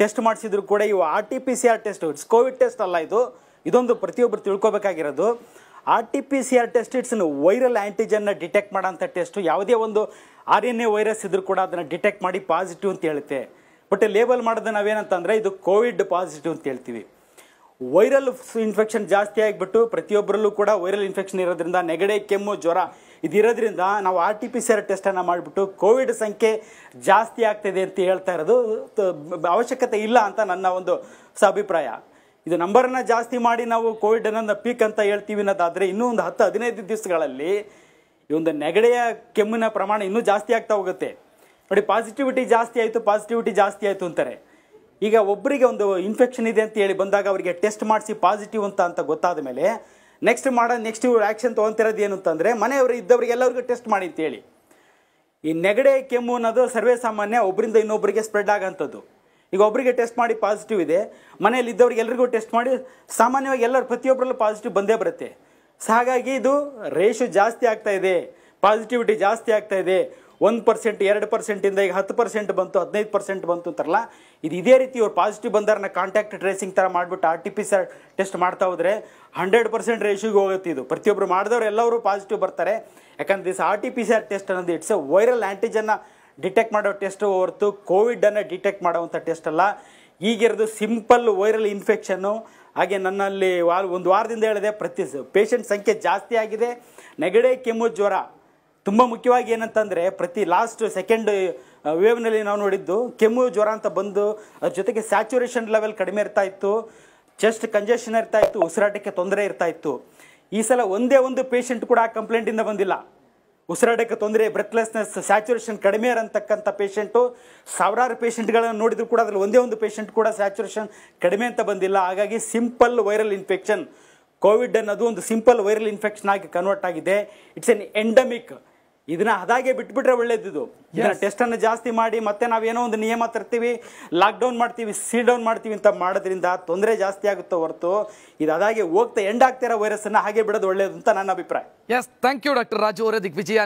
test ಮಾಡಿಸಿದ್ರು ಕೂಡ ಇವು R T P C R test it's covid test ಅಲ್ಲ ಇದು ಇದೊಂದು ಪ್ರತಿಯೊಬ್ಬರು ತಿಳ್ಕೊಬೇಕಾಗಿರೋದು R T P C R test it's viral ಆ್ಯಂಟಿಜನ್ನ ಡಿಟೆಕ್ಟ್ ಮಾಡೋಂಥ ಟೆಸ್ಟು ಯಾವುದೇ ಒಂದು ಆರ್ ಎನ್ ಎ ವೈರಸ್ ಇದ್ರೂ ಕೂಡ ಅದನ್ನು ಡಿಟೆಕ್ಟ್ ಮಾಡಿ ಪಾಸಿಟಿವ್ ಅಂತ ಹೇಳುತ್ತೆ ಬಟ್ ಲೇಬಲ್ ಮಾಡೋದು ನಾವೇನಂತಂದರೆ ಇದು ಕೋವಿಡ್ ಪಾಸಿಟಿವ್ ಅಂತ ಹೇಳ್ತೀವಿ ವೈರಲ್ ಇನ್ಫೆಕ್ಷನ್ ಜಾಸ್ತಿ ಆಗಿಬಿಟ್ಟು ಪ್ರತಿಯೊಬ್ಬರಲ್ಲೂ ಕೂಡ ವೈರಲ್ ಇನ್ಫೆಕ್ಷನ್ ಇರೋದ್ರಿಂದ ನೆಗಡೆ ಕೆಮ್ಮು ಜ್ವರ ಇದಿರೋದ್ರಿಂದ ನಾವು R T P C R ಟೆಸ್ಟನ್ನು ಮಾಡಿಬಿಟ್ಟು ಕೋವಿಡ್ ಸಂಖ್ಯೆ ಜಾಸ್ತಿ ಆಗ್ತಿದೆ ಅಂತ ಹೇಳ್ತಾ ಇರೋದು ಅವಶ್ಯಕತೆ ಇಲ್ಲ ಅಂತ ನನ್ನ ಒಂದು ಅಭಿಪ್ರಾಯ ಇದು ನಂಬರನ್ನು ಜಾಸ್ತಿ ಮಾಡಿ ನಾವು ಕೋವಿಡ್ ಅನ್ನೋದು ಪೀಕ್ ಅಂತ ಹೇಳ್ತೀವಿ ಅನ್ನೋದಾದರೆ ಇನ್ನೂ ಒಂದು ಹತ್ತು ಹದಿನೈದು ದಿವಸಗಳಲ್ಲಿ ಈ ಒಂದು ನೆಗಡೆಯ ಕೆಮ್ಮಿನ ಪ್ರಮಾಣ ಇನ್ನೂ ಜಾಸ್ತಿ ಆಗ್ತಾ ಹೋಗುತ್ತೆ ನೋಡಿ ಪಾಸಿಟಿವಿಟಿ ಜಾಸ್ತಿ ಆಯಿತು ಪಾಸಿಟಿವಿಟಿ ಜಾಸ್ತಿ ಆಯಿತು ಅಂತಾರೆ ಈಗ ಒಬ್ಬರಿಗೆ ಒಂದು ಇನ್ಫೆಕ್ಷನ್ ಇದೆ ಅಂತ ಹೇಳಿ ಬಂದಾಗ ಅವರಿಗೆ ಟೆಸ್ಟ್ ಮಾಡಿಸಿ ಪಾಸಿಟಿವ್ ಅಂತ ಅಂತ ಗೊತ್ತಾದ ಮೇಲೆ ನೆಕ್ಸ್ಟ್ ಮಾಡೋ ನೆಕ್ಸ್ಟ್ ಆ್ಯಕ್ಷನ್ ತೊಗೊತಿರೋದು ಏನು ಅಂತಂದರೆ ಮನೆಯವರು ಎಲ್ಲರಿಗೂ ಟೆಸ್ಟ್ ಮಾಡಿ ಅಂತೇಳಿ ಈ ನೆಗಡೆ ಕೆಮ್ಮು ಅನ್ನೋದು ಸರ್ವೇ ಸಾಮಾನ್ಯ ಒಬ್ಬರಿಂದ ಇನ್ನೊಬ್ಬರಿಗೆ ಸ್ಪ್ರೆಡ್ ಆಗೋಂಥದ್ದು ಈಗ ಒಬ್ಬರಿಗೆ ಟೆಸ್ಟ್ ಮಾಡಿ ಪಾಸಿಟಿವ್ ಇದೆ ಮನೆಯಲ್ಲಿ ಇದ್ದವ್ರಿಗೆ ಎಲ್ರಿಗೂ ಟೆಸ್ಟ್ ಮಾಡಿ ಸಾಮಾನ್ಯವಾಗಿ ಎಲ್ಲರೂ ಪ್ರತಿಯೊಬ್ಬರಲ್ಲೂ ಪಾಸಿಟಿವ್ ಬಂದೇ ಬರುತ್ತೆ ಸೊ ಹಾಗಾಗಿ ಇದು ರೇಷು ಜಾಸ್ತಿ ಆಗ್ತಾ ಇದೆ ಪಾಸಿಟಿವಿಟಿ ಜಾಸ್ತಿ ಆಗ್ತಾ ಇದೆ ಒಂದು ಪರ್ಸೆಂಟ್ ಎರಡು ಪರ್ಸೆಂಟಿಂದ ಈಗ ಹತ್ತು ಪರ್ಸೆಂಟ್ ಬಂತು ಹದಿನೈದು ಪರ್ಸೆಂಟ್ ಬಂತು ಅಂತಾರಲ್ಲ ಇದು ಇದೇ ರೀತಿ ಅವ್ರು ಪಾಸಿಟಿವ್ ಬಂದವ್ರನ್ನ ಕಾಂಟ್ಯಾಕ್ಟ್ ಟ್ರೇಸಿಂಗ್ ಥರ ಮಾಡಿಬಿಟ್ಟು R T P C R test ಮಾಡ್ತಾ ಹೋದರೆ ಹಂಡ್ರೆಡ್ ಪರ್ಸೆಂಟ್ ರೇಷ್ಯೂಗೆ ಹೋಗುತ್ತೆ ಇದು ಪ್ರತಿಯೊಬ್ಬರು ಮಾಡಿದವ್ರು ಎಲ್ಲರೂ ಪಾಸಿಟಿವ್ ಬರ್ತಾರೆ ಯಾಕಂದ್ರೆ this R T P C R test ಅನ್ನೋದು ಇಟ್ಸ್ ಎ ವೈರಲ್ ಆ್ಯಂಟಿಜನ್ನ ಡಿಟೆಕ್ಟ್ ಮಾಡೋ ಟೆಸ್ಟ್ ಹೊರತು ಕೋವಿಡನ್ನು ಡಿಟೆಕ್ಟ್ ಮಾಡೋವಂಥ ಟೆಸ್ಟ್ ಅಲ್ಲ ಈಗಿರೋದು ಸಿಂಪಲ್ ವೈರಲ್ ಇನ್ಫೆಕ್ಷನ್ನು ಹಾಗೆ ನನ್ನಲ್ಲಿ ಒಂದು ವಾರದಿಂದ ಹೇಳಿದೆ ಪ್ರತಿ ಪೇಷಂಟ್ ಸಂಖ್ಯೆ ಜಾಸ್ತಿ ಆಗಿದೆ ನೆಗಡೆ ಕೆಮ್ಮು ಜ್ವರ ತುಂಬ ಮುಖ್ಯವಾಗಿ ಏನಂತಂದರೆ ಪ್ರತಿ ಲಾಸ್ಟ್ ಸೆಕೆಂಡ್ ವೇವ್ನಲ್ಲಿ ನಾವು ನೋಡಿದ್ದು ಕೆಮ್ಮು ಜ್ವರ ಅಂತ ಬಂದು ಅದ್ರ ಜೊತೆಗೆ ಸ್ಯಾಚುರೇಷನ್ ಲೆವೆಲ್ ಕಡಿಮೆ ಇರ್ತಾ ಇತ್ತು ಚೆಸ್ಟ್ ಕಂಜೆಷನ್ ಇರ್ತಾ ಇತ್ತು ಉಸಿರಾಟಕ್ಕೆ ತೊಂದರೆ ಇರ್ತಾ ಇತ್ತು ಈ ಸಲ ಒಂದೇ ಒಂದು ಪೇಷಂಟ್ ಕೂಡ ಆ ಕಂಪ್ಲೇಂಟಿಂದ ಬಂದಿಲ್ಲ ಉಸಿರಾಟಕ್ಕೆ ತೊಂದರೆ ಬ್ರೆತ್ಲೆಸ್ನೆಸ್ ಸ್ಯಾಚುರೇಷನ್ ಕಡಿಮೆ ಇರತಕ್ಕಂಥ ಪೇಷಂಟು ಸಾವಿರಾರು ಪೇಷಂಟ್ಗಳನ್ನು ನೋಡಿದ್ರು ಕೂಡ ಅದರಲ್ಲಿ ಒಂದೇ ಒಂದು ಪೇಷಂಟ್ ಕೂಡ ಸ್ಯಾಚುರೇಷನ್ ಕಡಿಮೆ ಅಂತ ಬಂದಿಲ್ಲ ಹಾಗಾಗಿ ಸಿಂಪಲ್ ವೈರಲ್ ಇನ್ಫೆಕ್ಷನ್ ಕೋವಿಡ್ ಅನ್ನೋದು ಒಂದು ಸಿಂಪಲ್ ವೈರಲ್ ಇನ್ಫೆಕ್ಷನ್ ಆಗಿ ಕನ್ವರ್ಟ್ ಆಗಿದೆ ಇಟ್ಸ್ ಎನ್ ಎಂಡಮಿಕ್ ಇದನ್ನ ಅದಾಗೆ ಬಿಟ್ಬಿಟ್ರೆ ಒಳ್ಳೇದಿದು ಟೆಸ್ಟ್ ಅನ್ನು ಜಾಸ್ತಿ ಮಾಡಿ ಮತ್ತೆ ಏನೋ ಒಂದು ನಿಯಮ ತರ್ತೀವಿ ಲಾಕ್ ಡೌನ್ ಮಾಡ್ತೀವಿ ಸೀಲ್ ಡೌನ್ ಮಾಡ್ತೀವಿ ಅಂತ ಮಾಡೋದ್ರಿಂದ ತೊಂದರೆ ಜಾಸ್ತಿ ಆಗುತ್ತೆ ಹೊರತು ಇದು ಅದಾಗೆ ಹೋಗ್ತಾ ಎಂಡ್ ಆಗ್ತಿರೋ ವೈರಸ್ ಅನ್ನ ಹಾಗೆ ಬಿಡೋದು ಒಳ್ಳೇದು ಅಂತ ನನ್ನ ಅಭಿಪ್ರಾಯ yes thank you doctor Raju ಅವರ ದಿಗ್ವಿಜಯ